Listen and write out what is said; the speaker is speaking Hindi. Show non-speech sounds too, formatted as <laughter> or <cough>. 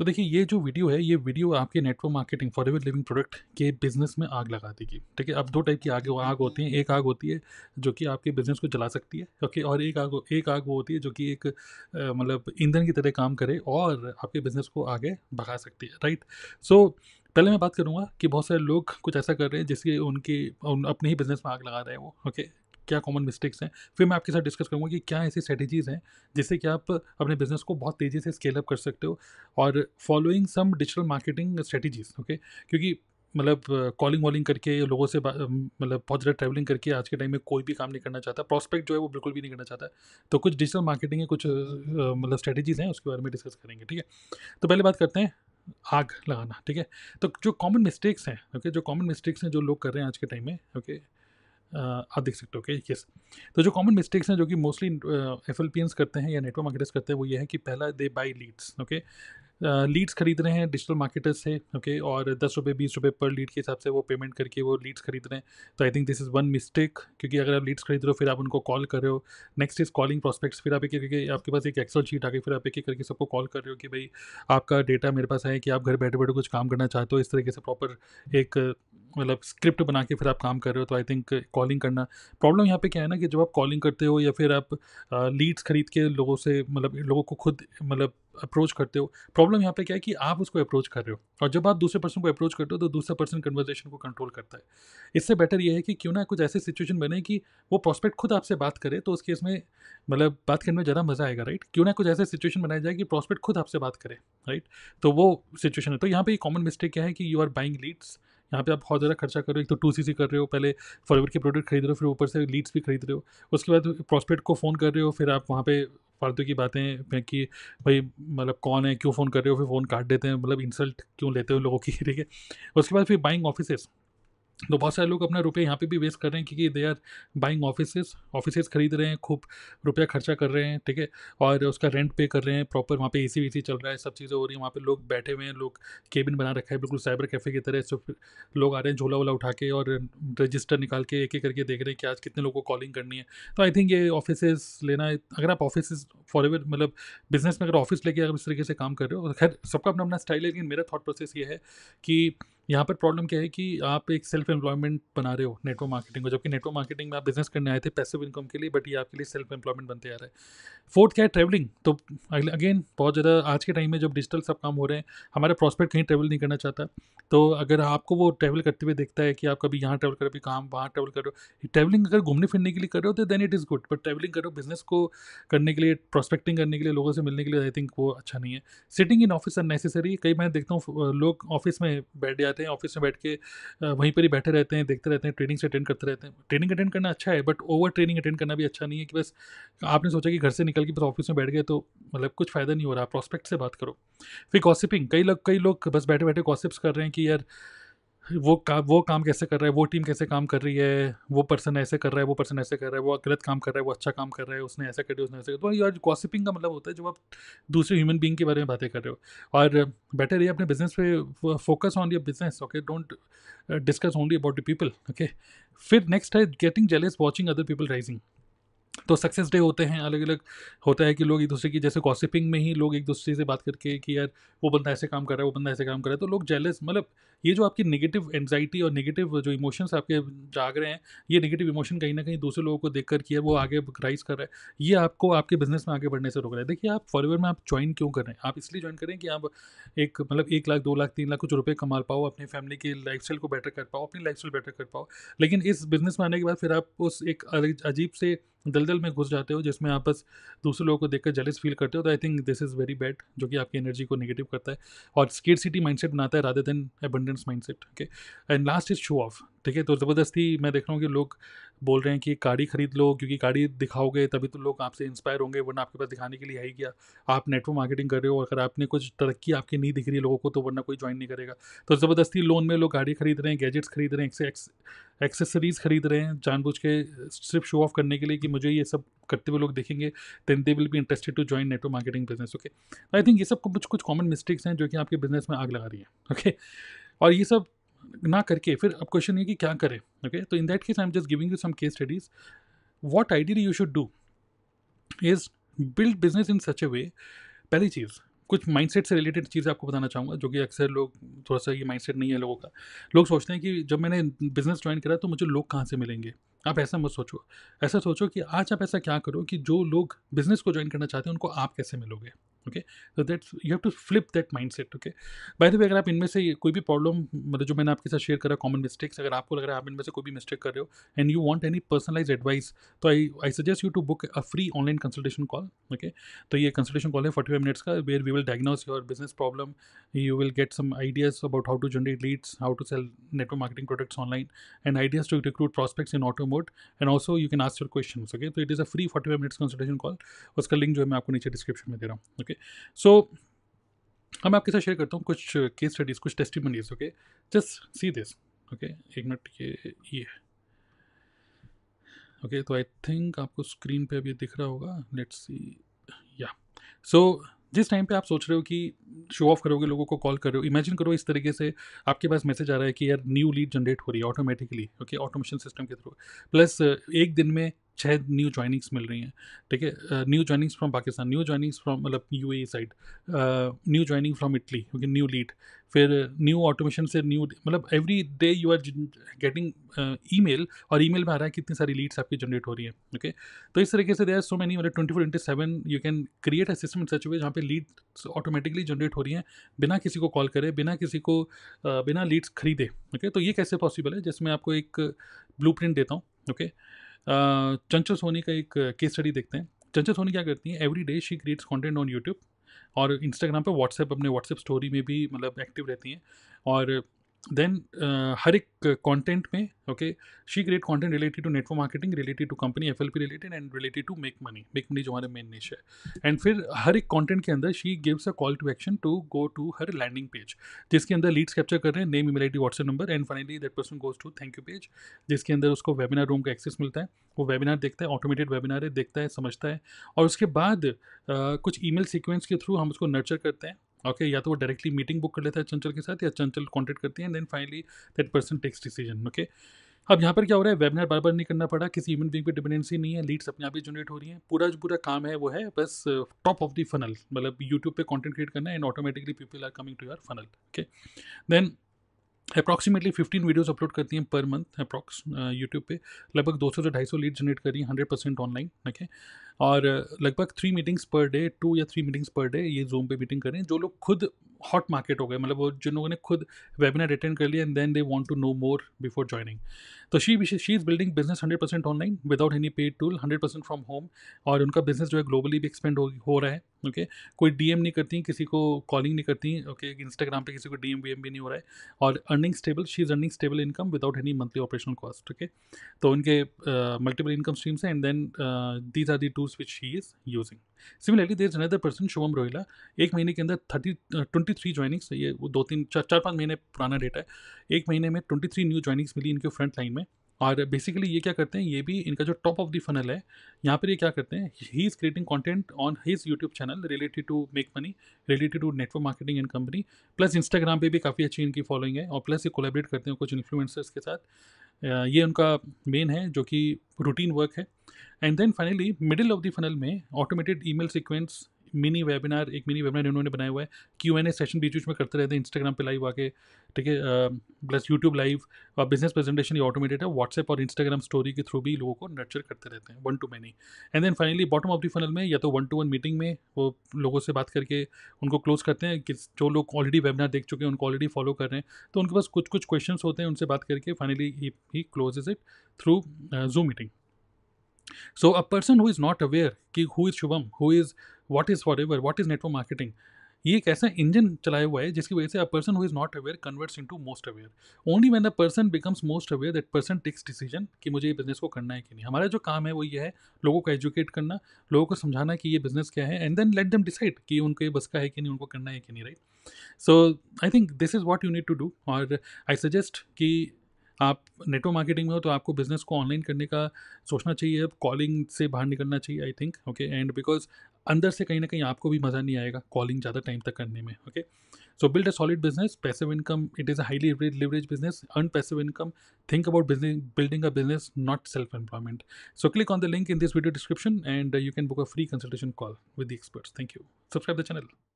तो देखिए ये जो वीडियो है ये वीडियो आपके network marketing Forever Living product के बिजनेस में आग लगा देगी ठीक है अब दो टाइप की आग आग होती है एक आग होती है जो कि आपके बिजनेस को जला सकती है ओके और एक आग एक आग वो होती है जो कि एक मतलब ईंधन की तरह काम करे और आपके बिजनेस को आगे भगा सकती है राइट सो पहले मैं बात करूँगा कि बहुत सारे लोग कुछ ऐसा कर रहे हैं जिससे उनके उन अपने ही बिजनेस में आग लगा रहे हैं वो ओके क्या कॉमन मिस्टेक्स हैं फिर मैं आपके साथ डिस्कस करूँगा कि क्या ऐसी स्ट्रेटेजीज़ हैं जिससे कि आप अपने बिजनेस को बहुत तेज़ी से स्केलअप कर सकते हो और following some digital marketing strategies okay क्योंकि मतलब कॉलिंग वॉलिंग करके लोगों से मतलब बहुत ज़्यादा ट्रैवलिंग करके आज के टाइम में कोई भी काम नहीं करना चाहता प्रॉस्पेक्ट जो है वो बिल्कुल भी नहीं करना चाहता तो कुछ डिजिटल मार्केटिंग के कुछ मतलब स्ट्रेटेजीज़ हैं उसके बारे में डिस्कस करेंगे ठीक है तो पहले बात करते हैं आग लगाना ठीक है तो जो कॉमन मिस्टेक्स हैं ओके जो कॉमन मिस्टेक्स हैं जो लोग कर रहे हैं आज के टाइम में ओके आप देख सकते हो कि यस तो जो कॉमन मिस्टेक्स हैं जो कि मोस्टली एफ एल करते हैं या नेटवर्क मार्केटर्स करते हैं वो ये है कि पहला they buy leads okay leads खरीद रहे हैं डिजिटल मार्केटर्स से ओके और दस रुपये बीस रुपये पर लीड के हिसाब से वो पेमेंट करके वो लीड्स खरीद रहे हैं तो I think this is one mistake क्योंकि अगर आप लीड्स खरीद रहे हो फिर आप उनको कॉल कर रहे हो नेक्स्ट इज़ कॉलिंग प्रोस्पेक्ट्स फिर आप एक करके आपके पास एक एक्सल शीट आ गई फिर आप एक करके सबको कॉल कर रहे हो कि भाई आपका डेटा मेरे पास है कि आप घर बैठे बैठे कुछ काम करना चाहते हो इस तरीके से प्रॉपर एक मतलब स्क्रिप्ट बना के फिर आप काम कर रहे हो तो आई थिंक कॉलिंग करना प्रॉब्लम यहाँ पे क्या है ना कि जब आप कॉलिंग करते हो या फिर आप लीड्स खरीद के लोगों से मतलब लोगों को खुद मतलब अप्रोच करते हो प्रॉब्लम यहाँ पे क्या है कि आप उसको अप्रोच कर रहे हो और जब आप दूसरे पर्सन को अप्रोच करते हो तो दूसरा पर्सन कन्वर्जेशन को कंट्रोल करता है इससे बेटर ये है कि क्यों ना कुछ ऐसी सिचुएशन बने कि वो प्रॉस्पेक्ट खुद आपसे बात करे तो उस केस में मतलब बात करने में ज़्यादा मज़ा आएगा राइट क्यों ना कुछ ऐसे सिचुएशन बनाया जाए कि प्रॉस्पेक्ट खुद आपसे बात करे राइट तो वो सिचुएशन है तो यहाँ पर कॉमन मिस्टेक क्या है कि यू आर बाइंग लीड्स यहाँ पे आप बहुत ज़्यादा खर्चा कर रहे हो एक तो टू सी कर रहे हो पहले फॉरवर्ड के प्रोडक्ट खरीद रहे हो फिर ऊपर से लीड्स भी खरीद रहे हो उसके बाद प्रॉस्पेक्ट को फ़ोन कर रहे हो फिर आप वहाँ पे फालतू की बातें कि भाई मतलब कौन है क्यों फ़ोन कर रहे हो फिर फ़ोन काट देते हैं मतलब इंसल्ट क्यों लेते हो लोगों की <laughs> ठीक है उसके बाद फिर बाइंग ऑफिसेस तो बहुत सारे लोग अपना रुपये यहाँ पे भी वेस्ट कर रहे हैं क्योंकि they are buying offices offices खरीद रहे हैं खूब रुपया खर्चा कर रहे हैं ठीक है और उसका रेंट पे कर रहे हैं प्रॉपर वहाँ पे ए सी चल रहा है सब चीज़ें हो रही हैं वहाँ पे लोग बैठे हुए हैं लोग केबिन बना रखा है बिल्कुल साइबर कैफ़े की तरह सब लोग आ रहे हैं झोला वोला उठा के और रजिस्टर निकाल के एक एक करके देख रहे हैं कि आज कितने लोगों को कॉलिंग करनी है तो आई थिंक ये ऑफिस लेना अगर आप ऑफिस फॉर एवर मतलब बिजनेस में अगर ऑफिस लेके अगर इस तरीके से काम कर रहे हो खैर सबका अपना अपना स्टाइल है लेकिन मेरा थाट प्रोसेस ये है कि यहाँ पर प्रॉब्लम क्या है कि आप एक सेल्फ एम्प्लॉयमेंट बना रहे हो नेटवर्क मार्केटिंग को जबकि नेटवर्क मार्केटिंग में आप बिजनेस करने आए थे पैसिव इनकम के लिए बट ये आपके लिए सेल्फ एम्प्लॉयमेंट बनते आ रहा है फोर्थ क्या है ट्रैवलिंग तो अगेन बहुत ज़्यादा आज के टाइम में जब डिजिटल सब काम हो रहे हैं हमारा प्रॉस्पेक्ट कहीं ट्रैवल नहीं करना चाहता तो अगर आपको वो ट्रैवल करते हुए देखता है कि आप कभी यहाँ ट्रैवल करो कभी काम वहाँ ट्रैवल करो ट्रैवलिंग अगर घूमने फिरने के लिए कर रहे हो तो then it is good but travelling करो बिजनेस को करने के लिए प्रॉस्पेक्टिंग करने के लिए लोगों से मिलने के लिए आई थिंक वो अच्छा नहीं है सिटिंग इन ऑफिस अननेसेसरी कई मैं देखता हूँ लोग ऑफिस में बैठ जाते रहते हैं ऑफिस में बैठ के वहीं पर ही बैठे रहते हैं देखते रहते हैं ट्रेनिंग्स अटेंड करते रहते हैं ट्रेनिंग अटेंड करना अच्छा है बट ओवर ट्रेनिंग अटेंड करना भी अच्छा नहीं है कि बस आपने सोचा कि घर से निकल के बस ऑफिस में बैठ गए तो मतलब कुछ फ़ायदा नहीं हो रहा प्रॉस्पेक्ट से बात करो फिर गॉसिपिंग कई लोग कई लोग बस बैठे बैठे गॉसिप्स कर रहे हैं कि यार वो का वो काम कैसे कर रहा है वो टीम कैसे काम कर रही है वो पर्सन ऐसे कर रहा है वो पर्सन ऐसे कर रहा है वो गलत काम कर रहा है वो अच्छा काम कर रहा है उसने ऐसा कर दिया उसने ऐसा कर तो यार गॉसिपिंग का मतलब होता है जब आप दूसरे ह्यूमन बींग के बारे में बातें कर रहे हो और बेटर ये अपने बिजनेस पे focus on your business okay don't discuss only about the people okay फिर नेक्स्ट है getting jealous watching other people rising तो सक्सेस डे होते हैं अलग अलग होता है कि लोग एक दूसरे की जैसे गॉसिपिंग में ही लोग एक दूसरे से बात करके कि यार वो बंदा ऐसे काम कर रहा है वो बंदा ऐसे काम कर रहा है तो लोग जेलस मतलब ये जो आपकी नेगेटिव एनजाइटी और नेगेटिव जो इमोशंस आपके जाग रहे हैं ये नेगेटिव इमोशन कहीं ना कहीं दूसरे लोगों को देख कर कि वो आगे राइज कर रहा है ये आपको आपके बिजनेस में आगे बढ़ने से रोक रहा है देखिए आप फॉलोअर में आप ज्वाइन क्यों कर रहे हैं आप इसलिए ज्वाइन करें कि आप एक मतलब एक लाख दो लाख तीन लाख कुछ रुपये कमा पाओ अपनी फैमिली के लाइफ को बेटर कर पाओ अपनी लाइफ बेटर कर पाओ लेकिन इस बिजनेस में आने के बाद फिर आप उस एक अजीब से दलदल में घुस जाते हो जिसमें आप बस दूसरे लोगों को देखकर जलिस फील करते हो तो I think this is very bad जो कि आपकी एनर्जी को नेगेटिव करता है और स्केट माइंडसेट बनाता है rather than abundance mindset okay and last is show off ठीक है तो ज़बरदस्ती मैं देख रहा हूँ कि लोग बोल रहे हैं कि गाड़ी खरीद लो क्योंकि गाड़ी दिखाओगे तभी तो लोग आपसे इंस्पायर होंगे वरना आपके पास दिखाने के लिए है ही क्या आप नेटवर्क मार्केटिंग कर रहे हो अगर आपने कुछ तरक्की आपकी नहीं दिख रही है लोगों को तो वरना कोई ज्वाइन नहीं करेगा तो ज़बरदस्ती लोन में लोग गाड़ी खरीद रहे हैं गैजेट्स खरीद रहे हैं एक्स एक्सेसरीज खरीद रहे हैं जानबूझ के सिर्फ शो ऑफ करने के लिए कि मुझे ये सब करते हुए लोग देखेंगे देन दे विल भी interested to join network marketing business okay I think ये सब कुछ कुछ कॉमन मिस्टेक्स हैं जो कि आपके बिजनेस में आग लगा रही है ओके okay? और ये सब ना करके फिर अब क्वेश्चन ये कि क्या करें ओके तो in that case I am just giving you some case studies what ideally you should do is build business in such a way पहली चीज़ कुछ माइंडसेट से रिलेटेड चीज़ें आपको बताना चाहूँगा जो कि अक्सर लोग थोड़ा सा ये माइंडसेट नहीं है लोगों का लोग सोचते हैं कि जब मैंने बिज़नेस ज्वाइन करा तो मुझे लोग कहाँ से मिलेंगे आप ऐसा मत सोचो ऐसा सोचो कि आज आप ऐसा क्या करो कि जो लोग बिज़नेस को ज्वाइन करना चाहते हैं उनको आप कैसे मिलोगे ओके तो that's you have to flip that mindset okay by the way अगर आप इनमें से कोई भी प्रॉब्लम मतलब जो मैंने आपके साथ शेयर करा कॉमन मिस्टेक्स अगर आपको लग रहा है आप इनमें से कोई भी मिस्टेक कर रहे हो and you want any personalize advice तो I I suggest you to book a free online consultation call okay तो ये कंसल्टेशन कॉल है फोर्टी फाइव मिनट्स का where we will diagnose your business problem you will get some ideas about how to generate leads how to sell network marketing products online and ideas to recruit prospects in auto mode and also you can ask your question okay तो it is a free forty five minutes consultation call उसका लिंक जो है मैं आपको नीचे डिस्क्रिप्शन में दे रहा हूँ ओके ओके सो हम मैं आपके साथ शेयर करता हूँ कुछ केस स्टडीज़ कुछ testimonies okay just see this okay एक मिनट ये ये ओके तो आई थिंक आपको स्क्रीन पे अभी दिख रहा होगा लेट्स सी या सो जिस टाइम पे आप सोच रहे हो कि शो ऑफ करोगे लोगों को कॉल कर रहे हो इमेजिन करो इस तरीके से आपके पास मैसेज आ रहा है कि यार न्यू लीड जनरेट हो रही है ऑटोमेटिकली ओके ऑटोमेशन सिस्टम के थ्रू प्लस एक दिन में छः न्यू ज्वाइनिंग्स मिल रही हैं ठीक है new joinings from Pakistan new joinings from मतलब U A side new joining from Italy okay new lead फिर न्यू ऑटोमेशन से न्यू मतलब every day you are getting email और ई मेल में आ रहा है कितनी सारी लीड्स आपकी जनरेट हो रही है ओके okay? तो इस तरीके से दे आर सो मैनी मतलब twenty four into seven you can create a system such way जहाँ पे लीड्स ऑटोमेटिकली जनरेट हो रही हैं बिना किसी को कॉल करे बिना किसी को बिना लीड्स खरीदे ओके okay? तो ये कैसे पॉसिबल है जिसमें आपको एक ब्लू देता हूँ ओके okay? चंचल सोनी का एक केस स्टडी देखते हैं चंचल सोनी क्या करती हैं every day she creates content on YouTube और इंस्टाग्राम पे व्हाट्सएप अपने व्हाट्सएप स्टोरी में भी मतलब एक्टिव रहती हैं और देन uh, हर एक कॉन्टेंट में okay she create content related to network marketing related to company F L P related and related to make money make money जो हमारे मेन निश है एंड फिर हर एक कॉन्टेंट के अंदर she gives a call to action to go to her landing page जिसके अंदर लीड्स कैप्चर कर रहे हैं name email I D WhatsApp number and finally that person goes to thank you page जिसके अंदर उसको वेबिनार रूम का एक्सेस मिलता है वो वेबिनार देखता है ऑटोमेटेड वेबिनार है देखता है समझता है और उसके बाद uh, कुछ मेल सीक्वेंस के थ्रू हम उसको नर्चर करते हैं ओके या तो वो डायरेक्टली मीटिंग बुक कर लेता है चंचल के साथ या चंचल कॉन्टेक्ट करती है then finally that person takes decision okay अब यहाँ पर क्या हो रहा है वेबिनार बार बार नहीं करना पड़ा किसी ह्यूमन बींग पर डिपेंडेंसी नहीं है लीड्स अपने आप ही जनरेट हो रही हैं पूरा जो पूरा काम है वो है बस टॉप ऑफ द फनल मतलब यूट्यूब पे कंटेंट क्रिएट करना है and automatically people are coming to your funnel okay then approximately fifteen videos upload करती हैं पर मंथ अप्रॉक्स यूट्यूब पे लगभग दो सौ से ढाई सौ लीड जनरेट करी हंड्रेड परसेंट ऑनलाइन ओके और लगभग three meetings per day two या थ्री मीटिंग्स पर डे ये जूम पे मीटिंग करें जो लोग खुद हॉट मार्केट हो गए मतलब वो जिन लोगों ने खुद वेबिनार अटेंड कर लिया and then they want to know more before joining तो she she is building business hundred percent online without any paid tool hundred percent from home और उनका बिजनेस जो है ग्लोबली भी एक्सपेंड हो, हो रहा है ओके okay? कोई डी नहीं करती किसी को कॉलिंग नहीं करती ओके okay? इंस्टाग्राम पर किसी को डी एम भी नहीं हो रहा है और earning stable she is earning stable income without any monthly operational cost okay तो उनके मल्टीपल इनकम स्ट्रीम्स हैं and then these are the two tools which he is using. Similarly, there is another person, Shubham Rohila एक महीने के अंदर थर्टी ट्वेंटी थ्री ज्वाइनिंग्स ये वो दो तीन चार चार पाँच महीने पुराना डेटा है एक महीने में ट्वेंटी थ्री न्यू ज्वाइनिंग्स मिली इनके फ्रंट लाइन में और बेसिकली ये क्या करते हैं ये भी इनका जो टॉप ऑफ द फनल है यहाँ पर ये क्या करते हैं he is creating content on his YouTube channel related to make money related to network marketing and company plus Instagram पर भी काफ़ी अच्छी इनकी फॉलोइंग है और प्लस ये कोलेबरेट करते हैं कुछ इन्फ्लुएंसर्स के साथ uh, ये उनका मेन है जो कि रूटीन वर्क है and then finally middle of the funnel में automated email sequence mini webinar एक मिनी वेबिनार इन्होंने बनाया हुआ है क्यू एन ए सेशन बीच बीच में करते रहते हैं इंस्टाग्राम पे लाइव आके ठीक है प्लस यूट्यूब लाइव और बिजनेस प्रेजेंटेशन ये ऑटोमेटेड है व्हाट्सएप और इंस्टाग्राम स्टोरी के थ्रू भी लोगों को नर्चर करते रहते हैं one to many and then finally bottom of the funnel में या तो वन टू वन मीटिंग में वो लोगों से बात करके उनको क्लोज करते हैं कि जो लोग ऑलरेडी वेबिनार देख चुके हैं उनको ऑलरेडी फॉलो कर रहे हैं तो उनके पास कुछ कुछ क्वेश्चन होते हैं उनसे बात करके फाइनली ही is it through Zoom meeting so a person who is not aware कि who is Shubham who is what is for ever what is network marketing ये एक ऐसा इंजन चलाया हुआ है जिसकी वजह से a person who is not aware converts to most aware only when a person becomes most aware that person takes decision कि मुझे ये बिजनेस को करना है कि नहीं हमारा जो काम है वो ये है लोगों को एजुकेट करना लोगों को समझाना कि ये बिजनेस क्या है and then let them decide कि उनको ये बस का है कि नहीं उनको करना है कि नहीं right so I think this is what you need to do और आई सजेस्ट कि आप नेटवर्क मार्केटिंग में हो तो आपको बिजनेस को ऑनलाइन करने का सोचना चाहिए कॉलिंग से बाहर निकलना चाहिए I think okay and because अंदर से कहीं ना कहीं आपको भी मज़ा नहीं आएगा कॉलिंग ज़्यादा टाइम तक करने में okay so build a solid business passive income it is a highly leverage business earn passive income think about business building a business not self employment so click on the link in this video description and you can book a free consultation call with the experts thank you subscribe the channel